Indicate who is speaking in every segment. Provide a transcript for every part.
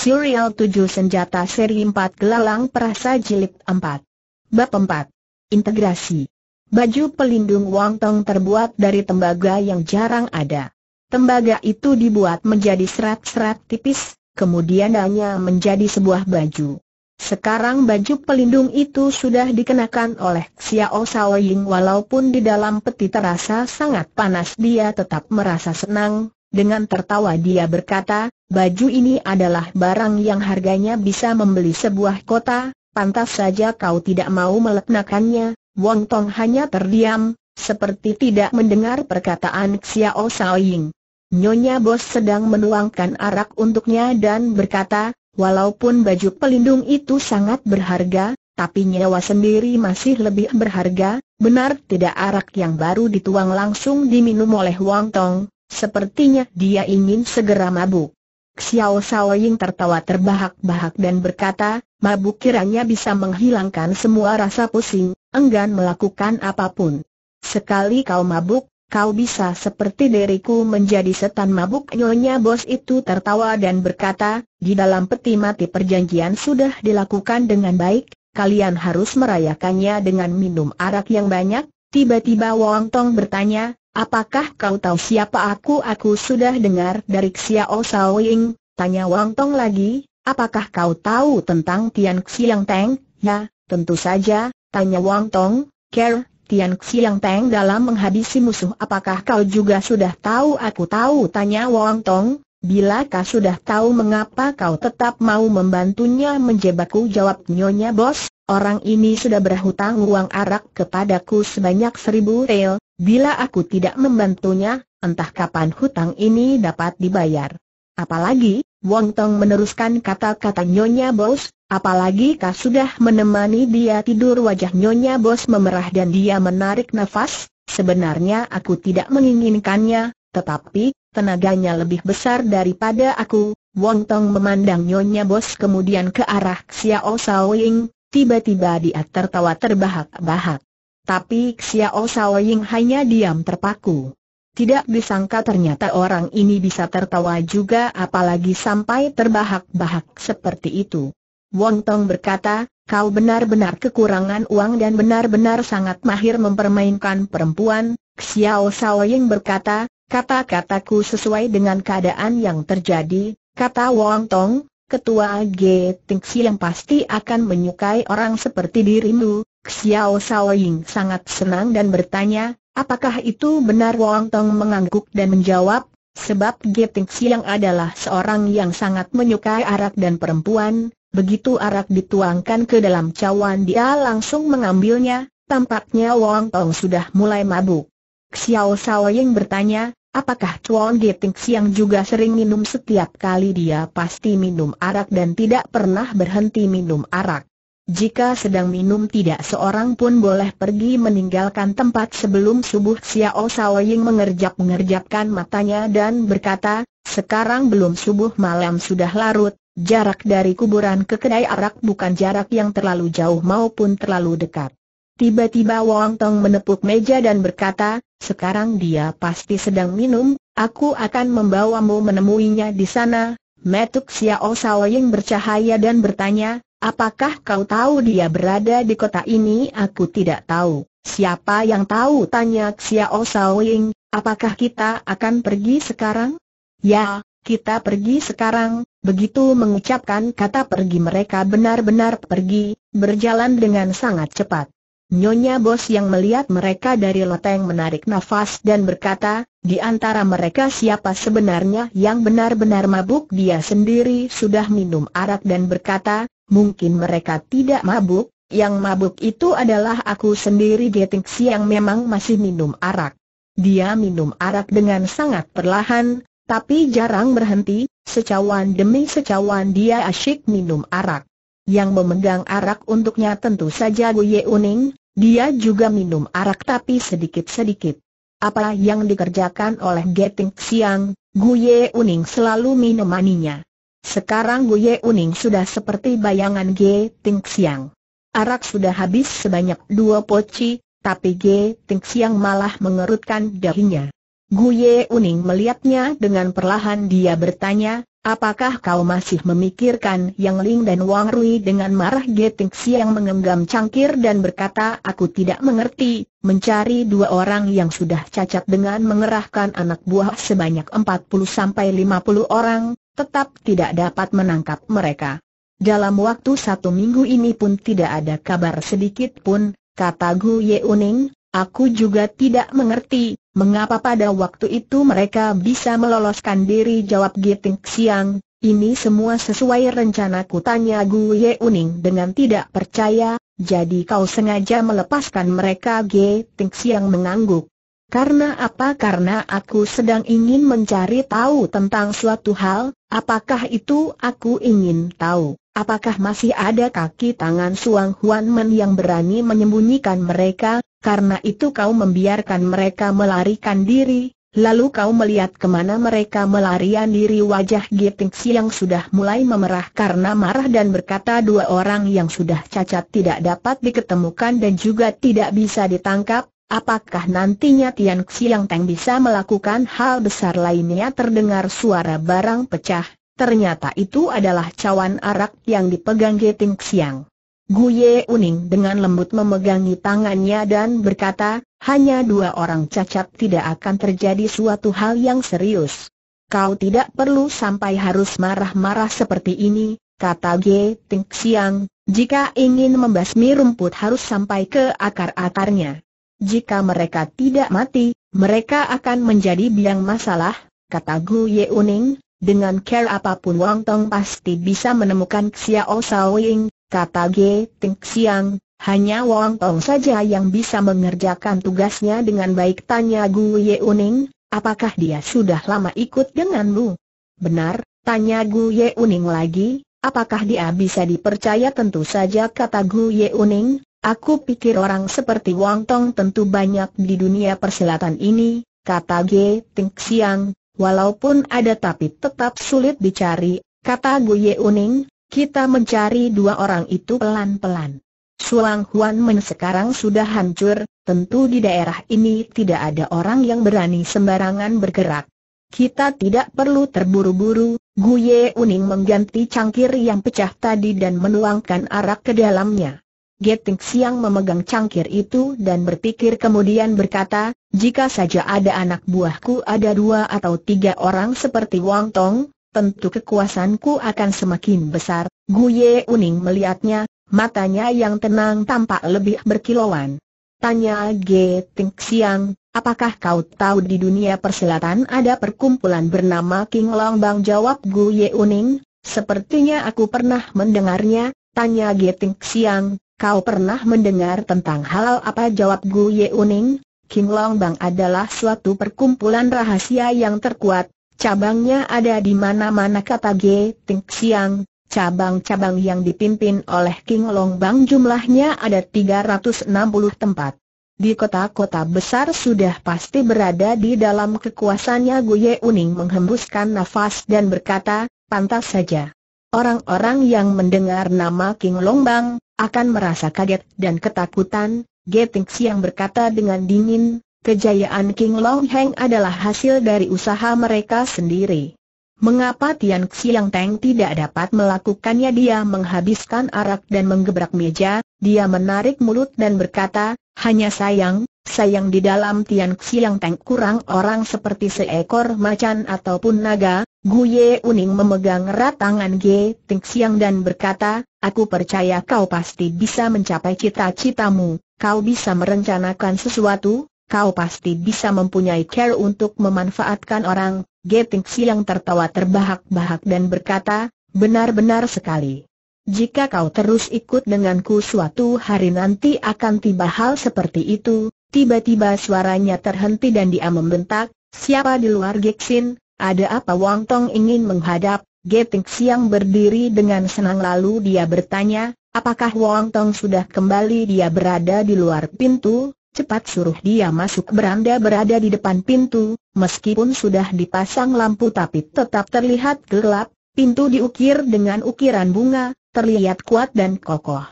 Speaker 1: Serial 7 Senjata Seri 4 Gelalang Perasa Jilid 4 Bab 4 Integrasi Baju pelindung Wang Tong terbuat dari tembaga yang jarang ada. Tembaga itu dibuat menjadi serat-serat tipis, kemudian hanya menjadi sebuah baju. Sekarang baju pelindung itu sudah dikenakan oleh Xiao Saoying walaupun di dalam peti terasa sangat panas dia tetap merasa senang, dengan tertawa dia berkata, baju ini adalah barang yang harganya bisa membeli sebuah kota, pantas saja kau tidak mau meleknakannya. Wong Tong hanya terdiam, seperti tidak mendengar perkataan Xiao Saoying. Nyonya Bos sedang menuangkan arak untuknya dan berkata, walaupun baju pelindung itu sangat berharga, tapi nyawa sendiri masih lebih berharga, benar tidak arak yang baru dituang langsung diminum oleh Wang Tong, Sepertinya dia ingin segera mabuk. Xiao Sao tertawa terbahak-bahak dan berkata, mabuk kiranya bisa menghilangkan semua rasa pusing, enggan melakukan apapun. Sekali kau mabuk, kau bisa seperti diriku menjadi setan mabuk nyonya bos itu tertawa dan berkata, di dalam peti mati perjanjian sudah dilakukan dengan baik, kalian harus merayakannya dengan minum arak yang banyak, tiba-tiba Wong Tong bertanya, Apakah kau tahu siapa aku? Aku sudah dengar dari Xiao Sao Ying, tanya Wang Tong lagi, apakah kau tahu tentang Tian Xiang Teng? Ya, tentu saja, tanya Wang Tong, Ker, Tian Xiang Teng dalam menghabisi musuh apakah kau juga sudah tahu? Aku tahu, tanya Wang Tong, bila kau sudah tahu mengapa kau tetap mau membantunya menjebakku? Jawab Nyonya Bos, orang ini sudah berhutang uang arak kepadaku sebanyak seribu rel, Bila aku tidak membantunya, entah kapan hutang ini dapat dibayar. Apalagi, Wong Tong meneruskan kata-kata Nyonya Bos, apalagi kau sudah menemani dia tidur wajah Nyonya Bos memerah dan dia menarik nafas, sebenarnya aku tidak menginginkannya, tetapi, tenaganya lebih besar daripada aku, Wong Tong memandang Nyonya Bos kemudian ke arah Xiao Saoying, tiba-tiba dia tertawa terbahak-bahak. Tapi Xiao Xiaoying hanya diam terpaku. Tidak disangka ternyata orang ini bisa tertawa juga apalagi sampai terbahak-bahak seperti itu. Wong Tong berkata, kau benar-benar kekurangan uang dan benar-benar sangat mahir mempermainkan perempuan, Xiao Xiaoying berkata, kata-kataku sesuai dengan keadaan yang terjadi, kata Wong Tong, ketua G Tingsi yang pasti akan menyukai orang seperti dirimu, Xiao Shaoying sangat senang dan bertanya, apakah itu benar Wong Tong mengangguk dan menjawab, sebab Geting Siang adalah seorang yang sangat menyukai arak dan perempuan, begitu arak dituangkan ke dalam cawan dia langsung mengambilnya, tampaknya Wong Tong sudah mulai mabuk. Xiao Shaoying bertanya, Apakah Chuan Geting Siang juga sering minum setiap kali dia pasti minum arak dan tidak pernah berhenti minum arak? Jika sedang minum tidak seorang pun boleh pergi meninggalkan tempat sebelum subuh Xiao Saoying mengerjap ngerjapkan matanya dan berkata, sekarang belum subuh malam sudah larut, jarak dari kuburan ke kedai arak bukan jarak yang terlalu jauh maupun terlalu dekat. Tiba-tiba Wong Tong menepuk meja dan berkata, sekarang dia pasti sedang minum, aku akan membawamu menemuinya di sana. Metuk Xiao Saoying bercahaya dan bertanya, Apakah kau tahu dia berada di kota ini? Aku tidak tahu. Siapa yang tahu? Tanya Xiao Shaoying. apakah kita akan pergi sekarang? Ya, kita pergi sekarang, begitu mengucapkan kata pergi mereka benar-benar pergi, berjalan dengan sangat cepat. Nyonya bos yang melihat mereka dari loteng menarik nafas dan berkata, di antara mereka siapa sebenarnya yang benar-benar mabuk dia sendiri sudah minum arak dan berkata, Mungkin mereka tidak mabuk, yang mabuk itu adalah aku sendiri Geting yang memang masih minum arak. Dia minum arak dengan sangat perlahan, tapi jarang berhenti, secawan demi secawan dia asyik minum arak. Yang memegang arak untuknya tentu saja Guye Uning, dia juga minum arak tapi sedikit-sedikit. Apa yang dikerjakan oleh Geting Siang, Guye Uning selalu minum menemaninya. Sekarang Ye Uning sudah seperti bayangan G. Ting Xiang. Arak sudah habis sebanyak dua poci, tapi G. Ting Xiang malah mengerutkan dahinya. Ye Uning melihatnya dengan perlahan dia bertanya, apakah kau masih memikirkan Yang Ling dan Wang Rui dengan marah Ting Xiang mengenggam cangkir dan berkata aku tidak mengerti, mencari dua orang yang sudah cacat dengan mengerahkan anak buah sebanyak 40-50 orang, tetap tidak dapat menangkap mereka. Dalam waktu satu minggu ini pun tidak ada kabar sedikit pun, kata Gu Yeuning, aku juga tidak mengerti, mengapa pada waktu itu mereka bisa meloloskan diri jawab Giting Siang, ini semua sesuai rencanaku tanya Gu Ye Uning dengan tidak percaya, jadi kau sengaja melepaskan mereka Giting Siang mengangguk. Karena apa? Karena aku sedang ingin mencari tahu tentang suatu hal, apakah itu aku ingin tahu, apakah masih ada kaki tangan Suang Huan Men yang berani menyembunyikan mereka, karena itu kau membiarkan mereka melarikan diri, lalu kau melihat kemana mereka melarian diri wajah Giting yang sudah mulai memerah karena marah dan berkata dua orang yang sudah cacat tidak dapat diketemukan dan juga tidak bisa ditangkap, Apakah nantinya Tian Xiang Teng bisa melakukan hal besar lainnya terdengar suara barang pecah, ternyata itu adalah cawan arak yang dipegang Geting Xiang. Gu Ye Uning dengan lembut memegangi tangannya dan berkata, hanya dua orang cacat tidak akan terjadi suatu hal yang serius. Kau tidak perlu sampai harus marah-marah seperti ini, kata Geting Xiang, jika ingin membasmi rumput harus sampai ke akar-akarnya. Jika mereka tidak mati, mereka akan menjadi biang masalah, kata Gu Ye Uning, dengan care apapun Wang Tong pasti bisa menemukan Xiao Ying, kata Ge Ting Xiang, hanya Wang Tong saja yang bisa mengerjakan tugasnya dengan baik tanya Gu Ye Uning, apakah dia sudah lama ikut denganmu? Benar, tanya Gu Ye Uning lagi, apakah dia bisa dipercaya tentu saja kata Gu Ye Uning, Aku pikir orang seperti Wang Tong tentu banyak di dunia persilatan ini, kata G. Ting Xiang, walaupun ada tapi tetap sulit dicari, kata Gu Ye Uning, kita mencari dua orang itu pelan-pelan. Suang Huan Men sekarang sudah hancur, tentu di daerah ini tidak ada orang yang berani sembarangan bergerak. Kita tidak perlu terburu-buru, Gu Ye Uning mengganti cangkir yang pecah tadi dan menuangkan arak ke dalamnya. Geting Siang memegang cangkir itu dan berpikir kemudian berkata, jika saja ada anak buahku ada dua atau tiga orang seperti Wang Tong, tentu kekuasaanku akan semakin besar. Guye Uning melihatnya, matanya yang tenang tampak lebih berkilauan. Tanya Geting Siang, apakah kau tahu di dunia perselatan ada perkumpulan bernama King Long Bang? Jawab Guye Uning, sepertinya aku pernah mendengarnya, Tanya Geting Siang, Kau pernah mendengar tentang halal apa jawab Gu Uning? King Long Bang adalah suatu perkumpulan rahasia yang terkuat. Cabangnya ada di mana-mana kata Ge Ting Siang. Cabang-cabang yang dipimpin oleh King Long Bang jumlahnya ada 360 tempat. Di kota-kota besar sudah pasti berada di dalam kekuasaannya Gu Uning menghembuskan nafas dan berkata, pantas saja. Orang-orang yang mendengar nama King Longbang, akan merasa kaget dan ketakutan, Geting Xiang berkata dengan dingin, kejayaan King Long Heng adalah hasil dari usaha mereka sendiri. Mengapa Tian Xiang Teng tidak dapat melakukannya dia menghabiskan arak dan menggebrak meja, dia menarik mulut dan berkata, hanya sayang, Sayang di dalam Tian Xiang Teng kurang orang seperti seekor macan ataupun naga, Guye Uning memegang erat tangan G. Ting Xiang dan berkata, Aku percaya kau pasti bisa mencapai cita-citamu, kau bisa merencanakan sesuatu, kau pasti bisa mempunyai care untuk memanfaatkan orang. G. Ting Xiang tertawa terbahak-bahak dan berkata, benar-benar sekali. Jika kau terus ikut denganku suatu hari nanti akan tiba hal seperti itu, Tiba-tiba suaranya terhenti dan dia membentak, siapa di luar Geksin, ada apa Wang Tong ingin menghadap? Geting Siang berdiri dengan senang lalu dia bertanya, apakah Wang Tong sudah kembali dia berada di luar pintu? Cepat suruh dia masuk beranda berada di depan pintu, meskipun sudah dipasang lampu tapi tetap terlihat gelap, pintu diukir dengan ukiran bunga, terlihat kuat dan kokoh.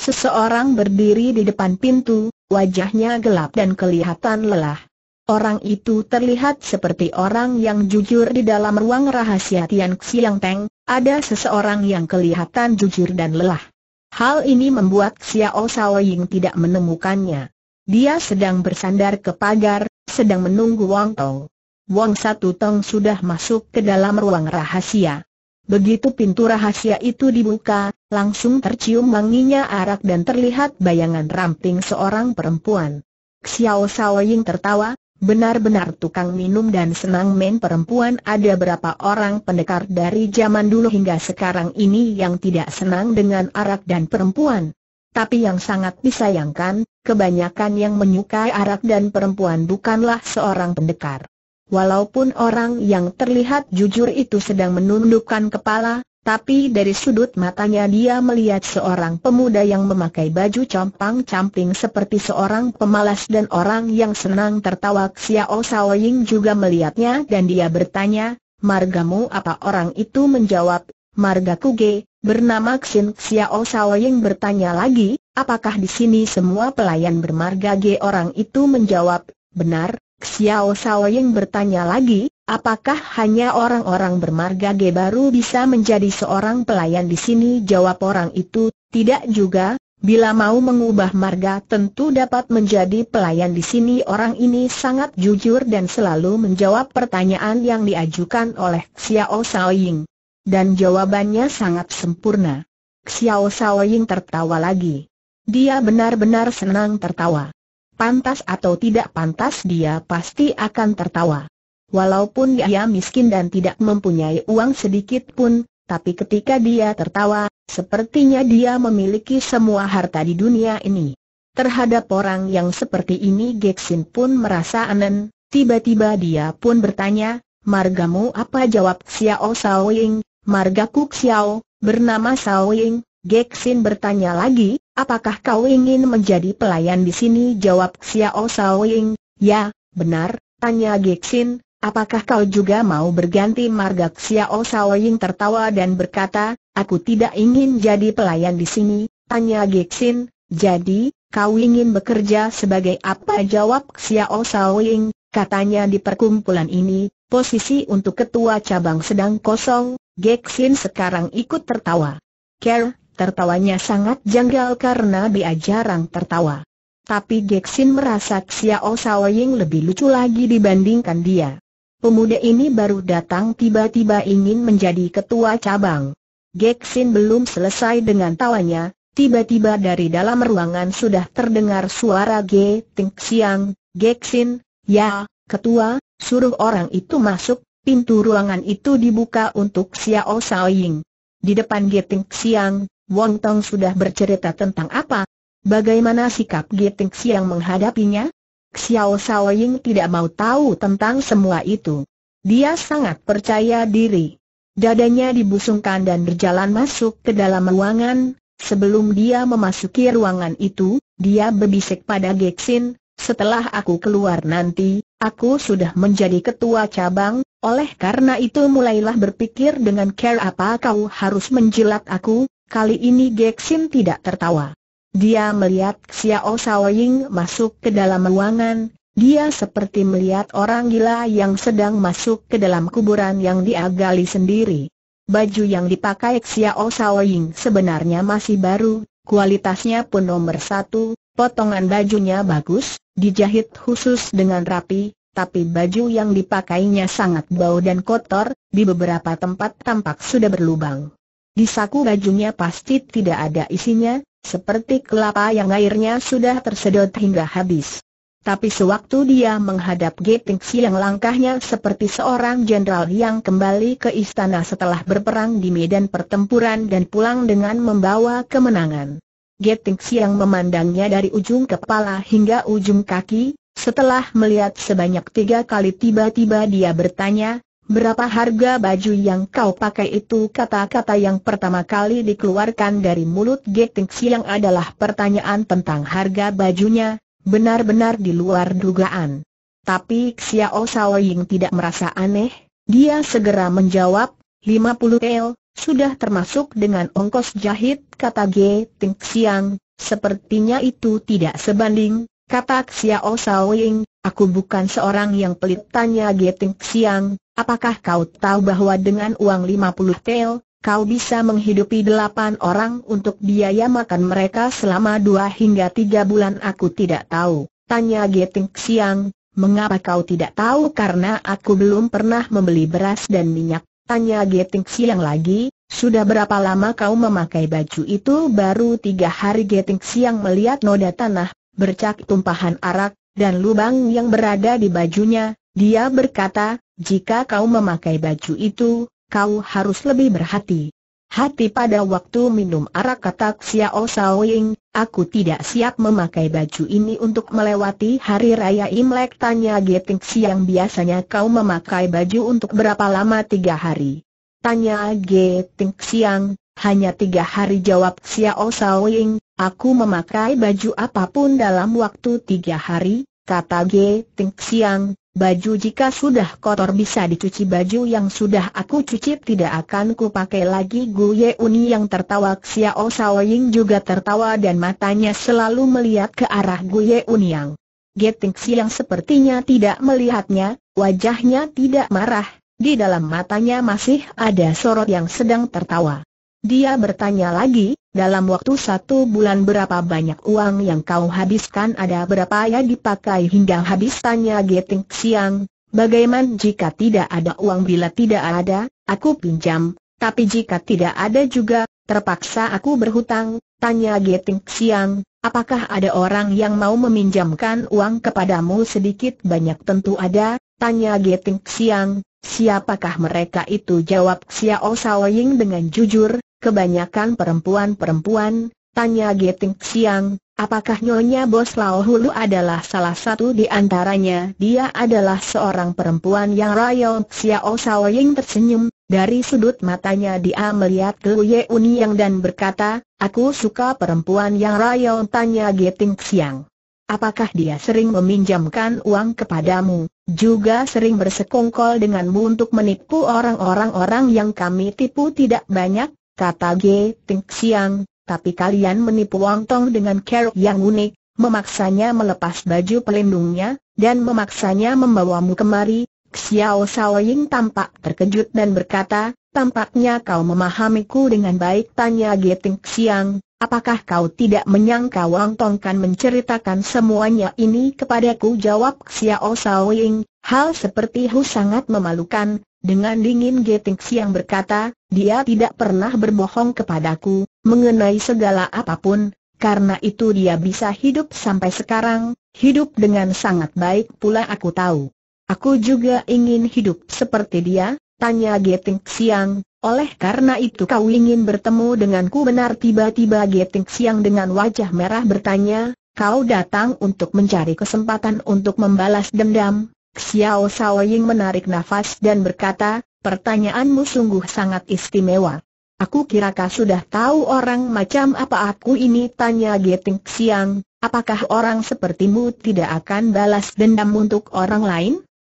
Speaker 1: Seseorang berdiri di depan pintu, wajahnya gelap dan kelihatan lelah. Orang itu terlihat seperti orang yang jujur di dalam ruang rahasia Tian Xiang Teng, ada seseorang yang kelihatan jujur dan lelah. Hal ini membuat Xiao Sao Ying tidak menemukannya. Dia sedang bersandar ke pagar, sedang menunggu Wang Tong. Wang Satu Tong sudah masuk ke dalam ruang rahasia. Begitu pintu rahasia itu dibuka, langsung tercium manginya arak dan terlihat bayangan ramping seorang perempuan. Xiao Ying tertawa, benar-benar tukang minum dan senang main perempuan ada berapa orang pendekar dari zaman dulu hingga sekarang ini yang tidak senang dengan arak dan perempuan. Tapi yang sangat disayangkan, kebanyakan yang menyukai arak dan perempuan bukanlah seorang pendekar. Walaupun orang yang terlihat jujur itu sedang menundukkan kepala, tapi dari sudut matanya dia melihat seorang pemuda yang memakai baju compang-camping seperti seorang pemalas dan orang yang senang tertawa Xiao Ying juga melihatnya dan dia bertanya, Margamu apa orang itu menjawab, Marga Kuge, bernama Xin Xiao Ying bertanya lagi, apakah di sini semua pelayan bermarga G orang itu menjawab, benar, Xiao Saoying bertanya lagi, apakah hanya orang-orang bermarga G baru bisa menjadi seorang pelayan di sini? Jawab orang itu, tidak juga, bila mau mengubah marga tentu dapat menjadi pelayan di sini orang ini sangat jujur dan selalu menjawab pertanyaan yang diajukan oleh Xiao Saoying. Dan jawabannya sangat sempurna. Xiao Saoying tertawa lagi. Dia benar-benar senang tertawa pantas atau tidak pantas dia pasti akan tertawa. Walaupun dia miskin dan tidak mempunyai uang sedikit pun, tapi ketika dia tertawa, sepertinya dia memiliki semua harta di dunia ini. Terhadap orang yang seperti ini Geksin pun merasa anen, tiba-tiba dia pun bertanya, Margamu apa jawab Xiao Ying? margaku Xiao, bernama Ying." Geksin bertanya lagi, apakah kau ingin menjadi pelayan di sini? Jawab Xiao Saoying, ya, benar, tanya Geksin, apakah kau juga mau berganti marga Xiao Saoying tertawa dan berkata, aku tidak ingin jadi pelayan di sini, tanya Geksin, jadi, kau ingin bekerja sebagai apa? Jawab Xiao Saoying, katanya di perkumpulan ini, posisi untuk ketua cabang sedang kosong, Geksin sekarang ikut tertawa. Care, tertawanya sangat janggal karena dia jarang tertawa. Tapi Gexin merasa Xiao Saoying lebih lucu lagi dibandingkan dia. Pemuda ini baru datang tiba-tiba ingin menjadi ketua cabang. Gexin belum selesai dengan tawanya, tiba-tiba dari dalam ruangan sudah terdengar suara Ge Ting Xiang, ya, ketua, suruh orang itu masuk, pintu ruangan itu dibuka untuk Xiao Saoying. Di depan Ge Ting Xiang, Wong Tong sudah bercerita tentang apa? Bagaimana sikap Giting Xiang menghadapinya? Xiao Ying tidak mau tahu tentang semua itu. Dia sangat percaya diri. Dadanya dibusungkan dan berjalan masuk ke dalam ruangan. Sebelum dia memasuki ruangan itu, dia berbisik pada Gexin, setelah aku keluar nanti, aku sudah menjadi ketua cabang, oleh karena itu mulailah berpikir dengan care apa kau harus menjilat aku, Kali ini Geksim tidak tertawa. Dia melihat Xiao Saoying masuk ke dalam ruangan, dia seperti melihat orang gila yang sedang masuk ke dalam kuburan yang dia sendiri. Baju yang dipakai Xiao Saoying sebenarnya masih baru, kualitasnya pun nomor satu, potongan bajunya bagus, dijahit khusus dengan rapi, tapi baju yang dipakainya sangat bau dan kotor, di beberapa tempat tampak sudah berlubang. Di saku bajunya pasti tidak ada isinya, seperti kelapa yang airnya sudah tersedot hingga habis. Tapi sewaktu dia menghadap Gepingsi yang langkahnya seperti seorang jenderal yang kembali ke istana setelah berperang di medan pertempuran dan pulang dengan membawa kemenangan. Gepingsi yang memandangnya dari ujung kepala hingga ujung kaki, setelah melihat sebanyak tiga kali tiba-tiba dia bertanya, Berapa harga baju yang kau pakai itu kata-kata yang pertama kali dikeluarkan dari mulut Geting Siang adalah pertanyaan tentang harga bajunya, benar-benar di luar dugaan. Tapi Xiao Saoying tidak merasa aneh, dia segera menjawab, 50 L, sudah termasuk dengan ongkos jahit kata Geting Siang, sepertinya itu tidak sebanding, kata Xiao Saoying, aku bukan seorang yang pelit tanya Geting Siang, Apakah kau tahu bahwa dengan uang 50 tel, kau bisa menghidupi delapan orang untuk biaya makan mereka selama dua hingga tiga bulan? Aku tidak tahu, tanya Geting Siang, mengapa kau tidak tahu? Karena aku belum pernah membeli beras dan minyak, tanya Geting Siang lagi, sudah berapa lama kau memakai baju itu? Baru tiga hari Geting Siang melihat noda tanah, bercak tumpahan arak, dan lubang yang berada di bajunya, dia berkata, jika kau memakai baju itu, kau harus lebih berhati. Hati pada waktu minum arak kata Xiao Saoying, aku tidak siap memakai baju ini untuk melewati hari raya Imlek tanya Geting Xiang biasanya kau memakai baju untuk berapa lama tiga hari. Tanya Geting Xiang, hanya tiga hari jawab Xiao Saoying, aku memakai baju apapun dalam waktu tiga hari, kata Ge Ting Xiang, Baju jika sudah kotor bisa dicuci baju yang sudah aku cuci tidak akan ku pakai lagi Gu Ye Uni yang tertawa Xiao Saoying juga tertawa dan matanya selalu melihat ke arah Gu Ye Uni yang Geting yang sepertinya tidak melihatnya, wajahnya tidak marah, di dalam matanya masih ada sorot yang sedang tertawa. Dia bertanya lagi, dalam waktu satu bulan berapa banyak uang yang kau habiskan ada berapa yang dipakai hingga habis tanya Geting Siang, bagaimana jika tidak ada uang bila tidak ada, aku pinjam, tapi jika tidak ada juga, terpaksa aku berhutang, tanya Geting Siang, apakah ada orang yang mau meminjamkan uang kepadamu sedikit banyak tentu ada, tanya Geting Siang, siapakah mereka itu jawab Xiao Saoying dengan jujur, Kebanyakan perempuan-perempuan, tanya Geting Siang, apakah Nyonya Bos Lao Hulu adalah salah satu di antaranya? Dia adalah seorang perempuan yang rayon Xiao Ying tersenyum, dari sudut matanya dia melihat ke Uni Uniang dan berkata, aku suka perempuan yang rayon tanya Geting Siang. Apakah dia sering meminjamkan uang kepadamu, juga sering bersekongkol denganmu untuk menipu orang-orang orang yang kami tipu tidak banyak? kata G. Ting Xiang, tapi kalian menipu Wang Tong dengan keruk yang unik, memaksanya melepas baju pelindungnya, dan memaksanya membawamu kemari. Xiao Sao Ying tampak terkejut dan berkata, tampaknya kau memahamiku dengan baik tanya Ting Xiang, apakah kau tidak menyangka Wang Tong kan menceritakan semuanya ini kepadaku jawab Xiao Sao Ying, hal seperti Hu sangat memalukan, dengan dingin Geting Xiang berkata, dia tidak pernah berbohong kepadaku, mengenai segala apapun, karena itu dia bisa hidup sampai sekarang, hidup dengan sangat baik pula aku tahu. Aku juga ingin hidup seperti dia, tanya Geting Siang, oleh karena itu kau ingin bertemu denganku benar tiba-tiba Geting Siang dengan wajah merah bertanya, kau datang untuk mencari kesempatan untuk membalas dendam, Xiao Saoying menarik nafas dan berkata, Pertanyaanmu sungguh sangat istimewa. Aku kira kau sudah tahu orang macam apa aku ini tanya Geting Siang, apakah orang sepertimu tidak akan balas dendam untuk orang lain?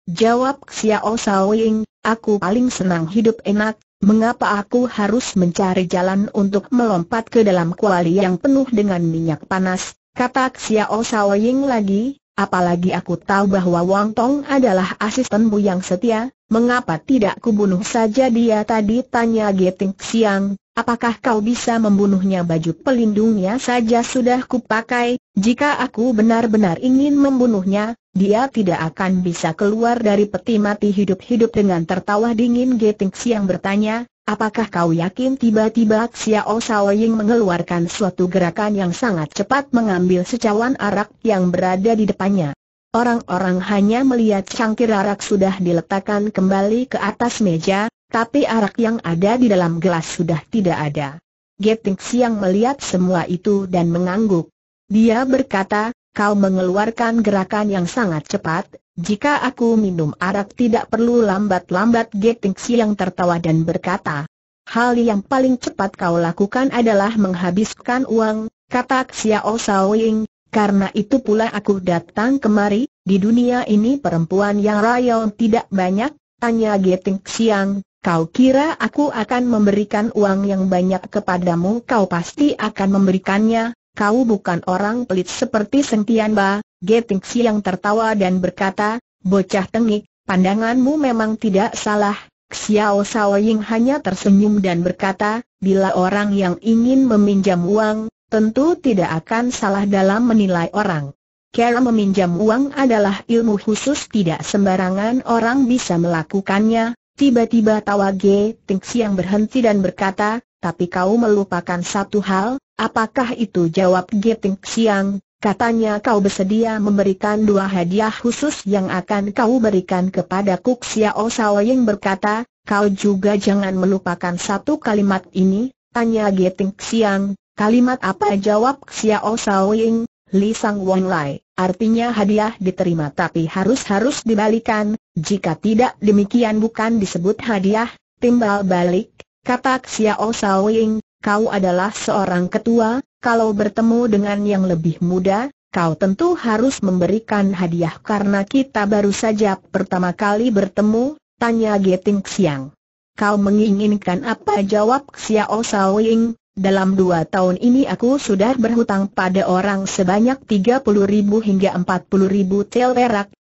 Speaker 1: Jawab Xiao Saoying, aku paling senang hidup enak, mengapa aku harus mencari jalan untuk melompat ke dalam kuali yang penuh dengan minyak panas, kata Xiao Saoying lagi, Apalagi aku tahu bahwa Wang Tong adalah asistenmu yang setia, mengapa tidak kubunuh saja dia tadi tanya Geting Siang, apakah kau bisa membunuhnya baju pelindungnya saja sudah kupakai, jika aku benar-benar ingin membunuhnya, dia tidak akan bisa keluar dari peti mati hidup-hidup dengan tertawa dingin Geting Siang bertanya, Apakah kau yakin tiba-tiba Xiao Saoying mengeluarkan suatu gerakan yang sangat cepat mengambil secawan arak yang berada di depannya? Orang-orang hanya melihat cangkir arak sudah diletakkan kembali ke atas meja, tapi arak yang ada di dalam gelas sudah tidak ada. Geting Xiang melihat semua itu dan mengangguk. Dia berkata, kau mengeluarkan gerakan yang sangat cepat, jika aku minum arak tidak perlu lambat-lambat Geting Siang tertawa dan berkata, Hal yang paling cepat kau lakukan adalah menghabiskan uang, kata Xiao Shaoying, karena itu pula aku datang kemari, di dunia ini perempuan yang rayon tidak banyak, tanya Geting Siang. kau kira aku akan memberikan uang yang banyak kepadamu kau pasti akan memberikannya, kau bukan orang pelit seperti sentian Ba, Geting yang tertawa dan berkata, bocah tengik, pandanganmu memang tidak salah. Xiao Sao hanya tersenyum dan berkata, bila orang yang ingin meminjam uang, tentu tidak akan salah dalam menilai orang. Cara meminjam uang adalah ilmu khusus tidak sembarangan orang bisa melakukannya. Tiba-tiba tawa G. Tingsi yang berhenti dan berkata, tapi kau melupakan satu hal, Apakah itu jawab Giting Siang, katanya kau bersedia memberikan dua hadiah khusus yang akan kau berikan kepada Kuk Xiao Ying berkata, kau juga jangan melupakan satu kalimat ini, tanya Giting Siang, kalimat apa jawab Xiao Ying, Li Sang Wong Lai, artinya hadiah diterima tapi harus-harus dibalikan, jika tidak demikian bukan disebut hadiah, timbal balik, kata Xiao Ying, kau adalah seorang ketua, kalau bertemu dengan yang lebih muda, kau tentu harus memberikan hadiah karena kita baru saja pertama kali bertemu, tanya Geting Xiang. Kau menginginkan apa jawab Xiao Saoying, dalam dua tahun ini aku sudah berhutang pada orang sebanyak 30 ribu hingga 40 ribu tel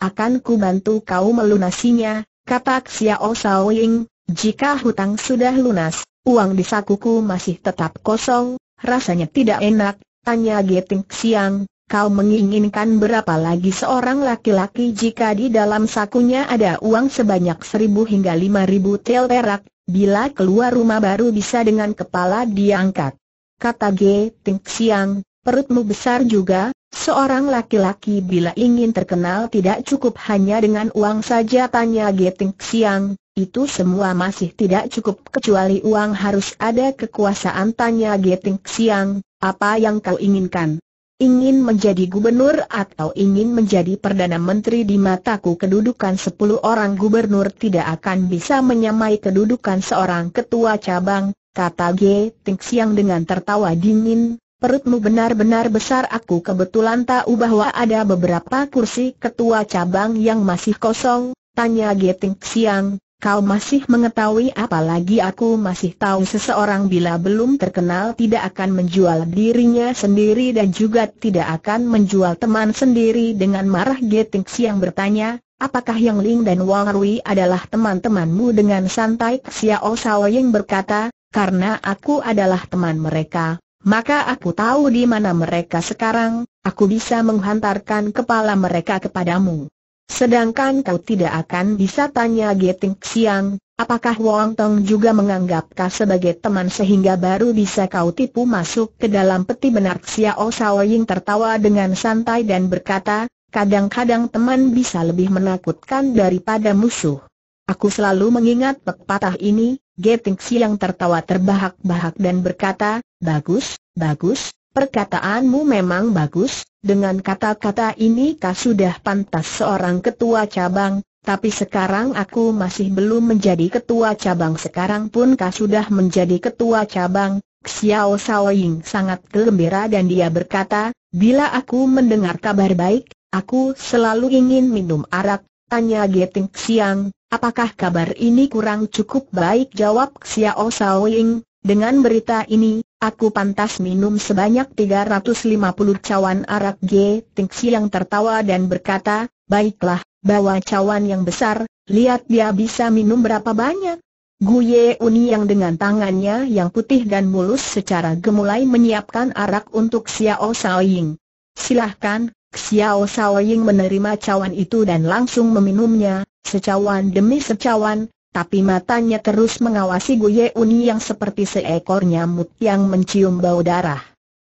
Speaker 1: akan ku bantu kau melunasinya, kata Xiao Saoying, jika hutang sudah lunas, uang di sakuku masih tetap kosong, rasanya tidak enak, tanya Geting Siang, kau menginginkan berapa lagi seorang laki-laki jika di dalam sakunya ada uang sebanyak seribu hingga lima ribu tel perak, bila keluar rumah baru bisa dengan kepala diangkat. Kata Geting Siang, perutmu besar juga, seorang laki-laki bila ingin terkenal tidak cukup hanya dengan uang saja tanya Geting Siang, itu semua masih tidak cukup kecuali uang harus ada kekuasaan tanya Geting Siang, apa yang kau inginkan? Ingin menjadi gubernur atau ingin menjadi Perdana Menteri di mataku kedudukan sepuluh orang gubernur tidak akan bisa menyamai kedudukan seorang ketua cabang, kata G. Tingsiang dengan tertawa dingin, Perutmu benar-benar besar aku kebetulan tahu bahwa ada beberapa kursi ketua cabang yang masih kosong, tanya Geting Siang, kau masih mengetahui apalagi aku masih tahu seseorang bila belum terkenal tidak akan menjual dirinya sendiri dan juga tidak akan menjual teman sendiri dengan marah Geting Siang bertanya, apakah Yang Ling dan Wang Rui adalah teman-temanmu dengan santai Xiao Sao yang berkata, karena aku adalah teman mereka, maka aku tahu di mana mereka sekarang, aku bisa menghantarkan kepala mereka kepadamu. Sedangkan kau tidak akan bisa tanya Geting Xiang, apakah Wong Tong juga menganggap kau sebagai teman sehingga baru bisa kau tipu masuk ke dalam peti benar Xiao Sao tertawa dengan santai dan berkata, kadang-kadang teman bisa lebih menakutkan daripada musuh. Aku selalu mengingat pepatah ini, Geting Xiang tertawa terbahak-bahak dan berkata, Bagus, bagus, perkataanmu memang bagus, dengan kata-kata ini kau sudah pantas seorang ketua cabang, tapi sekarang aku masih belum menjadi ketua cabang sekarang pun kau sudah menjadi ketua cabang Xiao Saoying sangat gembira dan dia berkata Bila aku mendengar kabar baik, aku selalu ingin minum arak Tanya Geting Xiang, apakah kabar ini kurang cukup baik jawab Xiao Saoying dengan berita ini, aku pantas minum sebanyak 350 cawan arak G. Tingsi yang tertawa dan berkata, baiklah, bawa cawan yang besar, lihat dia bisa minum berapa banyak. Guye Uni yang dengan tangannya yang putih dan mulus secara gemulai menyiapkan arak untuk Xiao Saoying. Silahkan, Xiao Saoying menerima cawan itu dan langsung meminumnya, secawan demi secawan, tapi matanya terus mengawasi Ye Uni yang seperti seekor nyamuk yang mencium bau darah.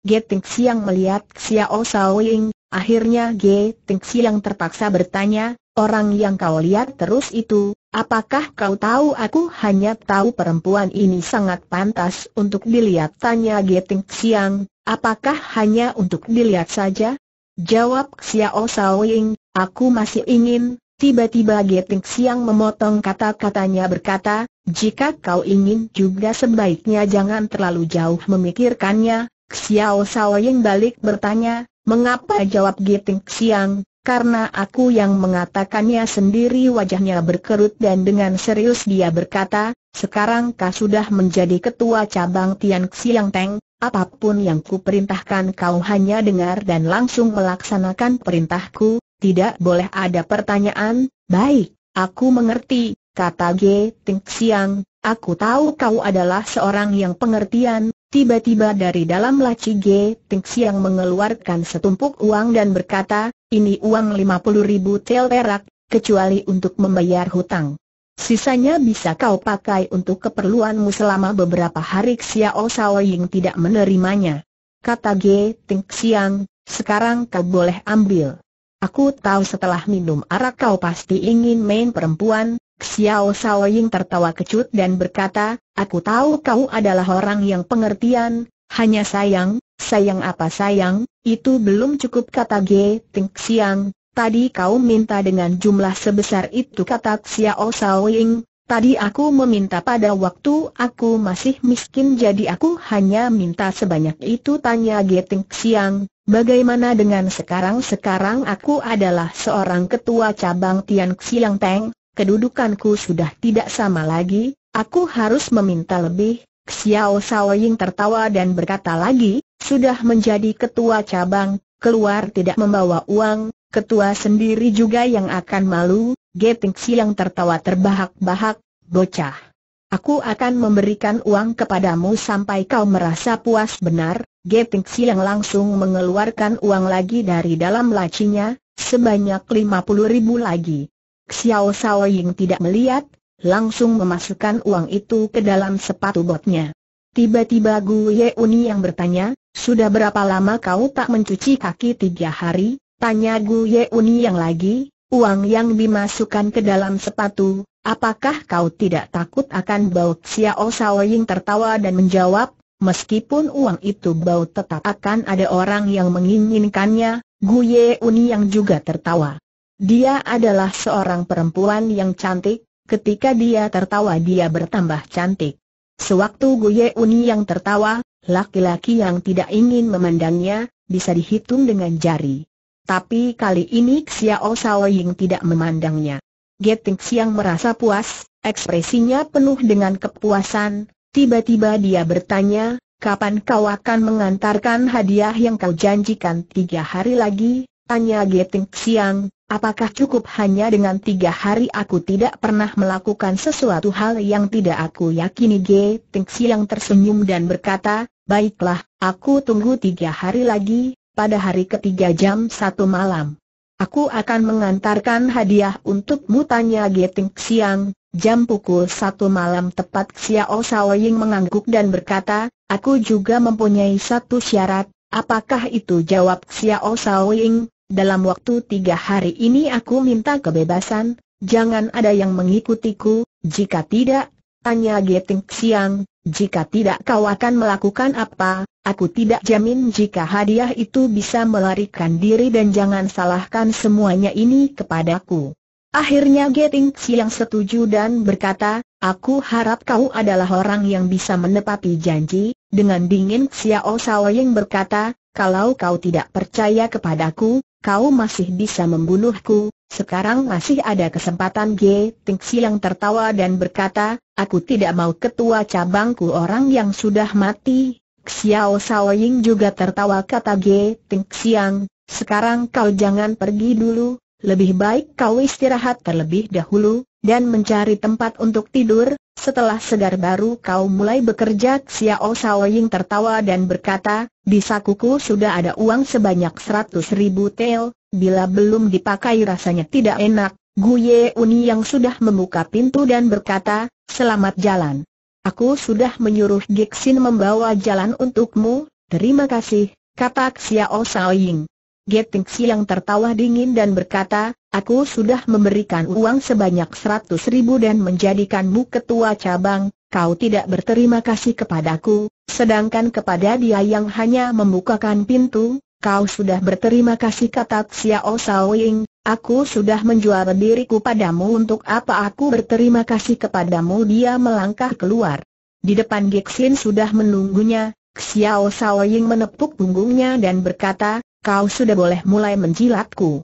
Speaker 1: Geting Siang melihat Xiao Ying, akhirnya Geting Siang terpaksa bertanya, orang yang kau lihat terus itu, apakah kau tahu aku hanya tahu perempuan ini sangat pantas untuk dilihat tanya Geting Siang, apakah hanya untuk dilihat saja? Jawab Xiao Ying, aku masih ingin, Tiba-tiba Geting Siang memotong kata-katanya berkata, jika kau ingin juga sebaiknya jangan terlalu jauh memikirkannya, Xiao Saoying balik bertanya, mengapa jawab Geting Siang, karena aku yang mengatakannya sendiri wajahnya berkerut dan dengan serius dia berkata, sekarang kau sudah menjadi ketua cabang Tian Xiang Teng, apapun yang ku perintahkan kau hanya dengar dan langsung melaksanakan perintahku, tidak boleh ada pertanyaan, baik, aku mengerti, kata G. Ting Xiang, aku tahu kau adalah seorang yang pengertian, tiba-tiba dari dalam laci G. Ting Xiang mengeluarkan setumpuk uang dan berkata, ini uang 50 ribu tel perak, kecuali untuk membayar hutang. Sisanya bisa kau pakai untuk keperluanmu selama beberapa hari Xiao Ying tidak menerimanya. Kata G. Ting Xiang, sekarang kau boleh ambil. Aku tahu setelah minum arak kau pasti ingin main perempuan, Xiao Sao Ying tertawa kecut dan berkata, aku tahu kau adalah orang yang pengertian, hanya sayang, sayang apa sayang, itu belum cukup kata Ge Ting Xiang, tadi kau minta dengan jumlah sebesar itu kata Xiao Sao Ying, Tadi aku meminta pada waktu aku masih miskin jadi aku hanya minta sebanyak itu tanya Geting Siang, bagaimana dengan sekarang-sekarang aku adalah seorang ketua cabang Tian Xiang Teng, kedudukanku sudah tidak sama lagi, aku harus meminta lebih. Xiao Ying tertawa dan berkata lagi, sudah menjadi ketua cabang, keluar tidak membawa uang, ketua sendiri juga yang akan malu, Geping Siang tertawa terbahak-bahak, bocah. Aku akan memberikan uang kepadamu sampai kau merasa puas benar, Geping Siang langsung mengeluarkan uang lagi dari dalam lacinya, sebanyak 50 ribu lagi. Xiao Sao Ying tidak melihat, langsung memasukkan uang itu ke dalam sepatu botnya. Tiba-tiba Gu Ye Uni yang bertanya, sudah berapa lama kau tak mencuci kaki tiga hari? Tanya Gu Ye Uni yang lagi, uang yang dimasukkan ke dalam sepatu, apakah kau tidak takut akan bau Xiao Shaoying tertawa dan menjawab, meskipun uang itu bau tetap akan ada orang yang menginginkannya, Gu Ye Uni yang juga tertawa. Dia adalah seorang perempuan yang cantik, ketika dia tertawa dia bertambah cantik. Sewaktu Gu Ye Uni yang tertawa, laki-laki yang tidak ingin memandangnya, bisa dihitung dengan jari. Tapi kali ini Xiao Xiaoying tidak memandangnya. Geting Xiang merasa puas, ekspresinya penuh dengan kepuasan, tiba-tiba dia bertanya, kapan kau akan mengantarkan hadiah yang kau janjikan tiga hari lagi? Tanya Geting Xiang, apakah cukup hanya dengan tiga hari aku tidak pernah melakukan sesuatu hal yang tidak aku yakini Geting Xiang tersenyum dan berkata, baiklah, aku tunggu tiga hari lagi, pada hari ketiga jam satu malam. Aku akan mengantarkan hadiah untuk mutanya. Geting Siang, jam pukul satu malam tepat Xiao Saoying mengangguk dan berkata, aku juga mempunyai satu syarat, apakah itu jawab Xiao Saoying, dalam waktu tiga hari ini aku minta kebebasan, jangan ada yang mengikutiku, jika tidak, Tanya Geting Xiang, jika tidak kau akan melakukan apa, aku tidak jamin jika hadiah itu bisa melarikan diri dan jangan salahkan semuanya ini kepadaku. Akhirnya Geting Xiang setuju dan berkata, aku harap kau adalah orang yang bisa menepati janji, dengan dingin Xiao Xiaoying berkata, kalau kau tidak percaya kepadaku, kau masih bisa membunuhku, sekarang masih ada kesempatan G. Tingsi yang tertawa dan berkata, aku tidak mau ketua cabangku orang yang sudah mati. Xiao Saoying juga tertawa kata G. Tingsi yang, sekarang kau jangan pergi dulu, lebih baik kau istirahat terlebih dahulu, dan mencari tempat untuk tidur, setelah segar baru kau mulai bekerja Xiao Saoying tertawa dan berkata, di sakuku sudah ada uang sebanyak seratus ribu tel, bila belum dipakai rasanya tidak enak, Guye Uni yang sudah membuka pintu dan berkata, selamat jalan. Aku sudah menyuruh Gixin membawa jalan untukmu, terima kasih, kata Xiao Saoying. Geting Siang tertawa dingin dan berkata, aku sudah memberikan uang sebanyak seratus ribu dan menjadikanmu ketua cabang, kau tidak berterima kasih kepadaku, sedangkan kepada dia yang hanya membukakan pintu, kau sudah berterima kasih kata Xiao Saoying, aku sudah menjual diriku padamu untuk apa aku berterima kasih kepadamu dia melangkah keluar. Di depan Geksin sudah menunggunya, Xiao Saoying menepuk punggungnya dan berkata, kau sudah boleh mulai menjilatku.